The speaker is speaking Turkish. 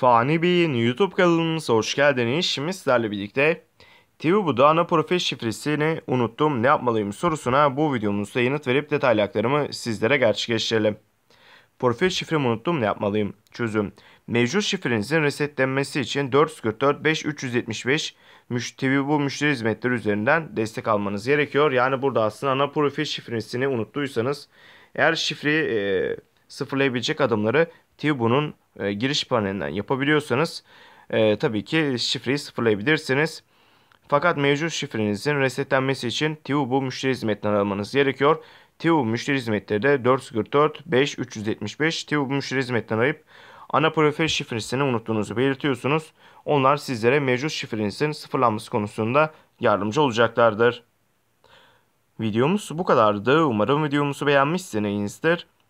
Fani Bey'in YouTube kanalımıza hoş geldiniz. Şimdi sizlerle birlikte TV Bu'da ana profil şifresini unuttum ne yapmalıyım sorusuna bu videomuzda yanıt verip detaylı aktarımı sizlere gerçekleştirelim. Profil şifremi unuttum ne yapmalıyım? Çözüm. Mevcut şifrenizin resetlenmesi için 444 5375 TV müşteri hizmetleri üzerinden destek almanız gerekiyor. Yani burada aslında ana profil şifresini unuttuysanız eğer şifreyi e, sıfırlayabilecek adımları Tibu'nun e, giriş panelinden yapabiliyorsanız e, tabii ki şifreyi sıfırlayabilirsiniz. Fakat mevcut şifrenizin resetlenmesi için Tiubu müşteri hizmetinden almanız gerekiyor. Tiubu müşteri hizmetleri de 444 5 375 Tiubu müşteri hizmetinden arayıp ana profil şifresini unuttuğunuzu belirtiyorsunuz. Onlar sizlere mevcut şifrenizin sıfırlanması konusunda yardımcı olacaklardır. Videomuz bu kadardı. Umarım videomuzu beğenmişsinizdir.